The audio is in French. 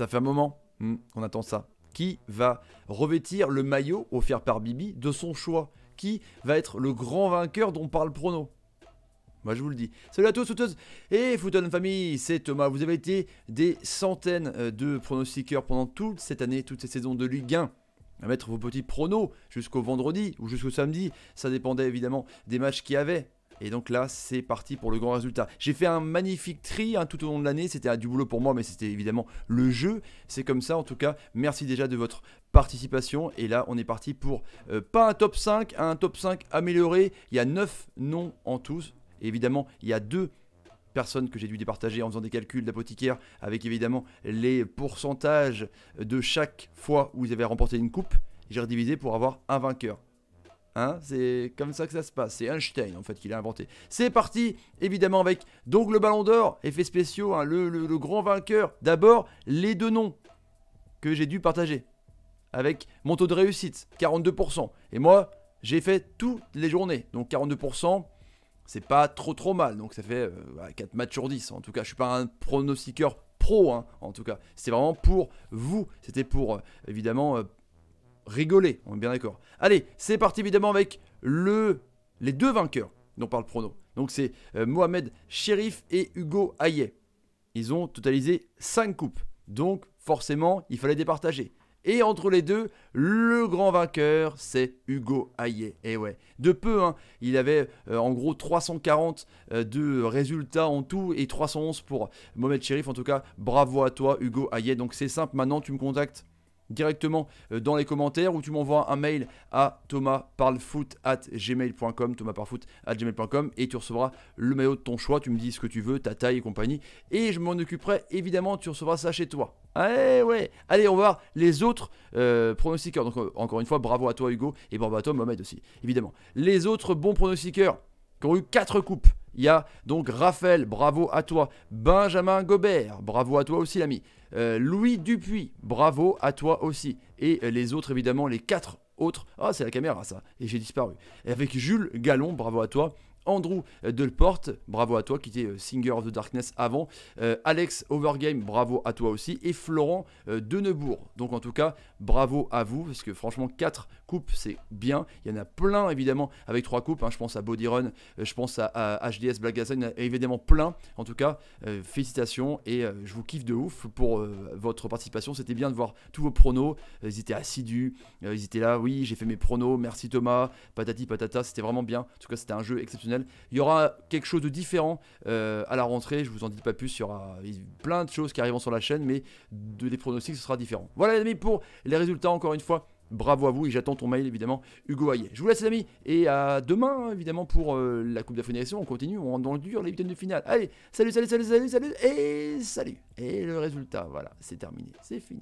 Ça fait un moment hmm, qu'on attend ça. Qui va revêtir le maillot offert par Bibi de son choix Qui va être le grand vainqueur dont parle Prono moi je vous le dis. Salut à tous, toutes et footon famille, c'est Thomas. Vous avez été des centaines euh, de pronostiqueurs pendant toute cette année, toute ces saison de Ligue 1 à mettre vos petits pronos jusqu'au vendredi ou jusqu'au samedi. Ça dépendait évidemment des matchs qu'il y avait. Et donc là, c'est parti pour le grand résultat. J'ai fait un magnifique tri hein, tout au long de l'année. C'était du boulot pour moi, mais c'était évidemment le jeu. C'est comme ça, en tout cas. Merci déjà de votre participation. Et là, on est parti pour euh, pas un top 5, hein, un top 5 amélioré. Il y a 9 noms en tous. évidemment, il y a deux personnes que j'ai dû départager en faisant des calculs d'apothicaire avec évidemment les pourcentages de chaque fois où ils avaient remporté une coupe. J'ai redivisé pour avoir un vainqueur. Hein, c'est comme ça que ça se passe. C'est Einstein en fait qui l'a inventé. C'est parti, évidemment, avec donc le ballon d'or, effets spéciaux, hein, le, grand vainqueur. D'abord, les deux noms que j'ai dû partager. Avec mon taux de réussite, 42%. Et moi, j'ai fait toutes les journées. Donc 42%, c'est pas trop trop mal. Donc ça fait 4 euh, matchs sur 10. En tout cas, je suis pas un pronostiqueur pro, hein, en tout cas. c'est vraiment pour vous. C'était pour, euh, évidemment, euh, rigoler, on est bien d'accord. Allez, c'est parti évidemment avec le, les deux vainqueurs dont parle Prono. Donc c'est euh, Mohamed Sherif et Hugo Hayet. Ils ont totalisé 5 coupes. Donc forcément, il fallait départager. Et entre les deux, le grand vainqueur, c'est Hugo Hayet. Et eh ouais, de peu, hein. il avait euh, en gros 340 euh, de résultats en tout et 311 pour Mohamed Sherif. En tout cas, bravo à toi, Hugo Hayet. Donc c'est simple, maintenant tu me contactes directement euh, dans les commentaires ou tu m'envoies un mail à thomasparlefoot@gmail.com gmail.com et tu recevras le maillot de ton choix, tu me dis ce que tu veux, ta taille et compagnie et je m'en occuperai évidemment, tu recevras ça chez toi. Allez, eh ouais. Allez, on va voir les autres euh, pronostiqueurs. Donc euh, encore une fois, bravo à toi Hugo et bravo à toi Mohamed aussi, évidemment. Les autres bons pronostiqueurs qui ont eu quatre coupes il y a donc Raphaël, bravo à toi. Benjamin Gobert, bravo à toi aussi l'ami. Euh, Louis Dupuis, bravo à toi aussi. Et euh, les autres évidemment, les quatre autres. Ah c'est la caméra ça, et j'ai disparu. Et avec Jules Gallon, bravo à toi. Andrew Delporte, bravo à toi qui était euh, Singer of the Darkness avant, euh, Alex Overgame, bravo à toi aussi, et Florent De euh, Denebourg. Donc en tout cas, bravo à vous, parce que franchement, 4 coupes, c'est bien. Il y en a plein, évidemment, avec 3 coupes. Hein. je pense à Body Run, je pense à, HDS, Black Gaza, évidemment plein. En tout cas, félicitations, et je vous kiffe de ouf pour votre participation. C'était bien de voir tous vos pronos. Ils étaient assidus, ils étaient là, oui, j'ai fait mes pronos, merci Thomas, patati patata, c'était vraiment bien. En tout cas, c'était un jeu exceptionnel il y aura quelque chose de différent euh, à la rentrée, je vous en dis pas plus, il y aura plein de choses qui arriveront sur la chaîne, mais de, des pronostics, ce sera différent. Voilà les amis pour les résultats, encore une fois, bravo à vous et j'attends ton mail évidemment, Hugo Ayer. Je vous laisse les amis et à demain hein, évidemment pour euh, la Coupe d'Afrique on continue, on rentre dans le dur, les huitaines de finale. Allez, salut, salut, salut, salut, salut, et salut. Et le résultat, voilà, c'est terminé, c'est fini.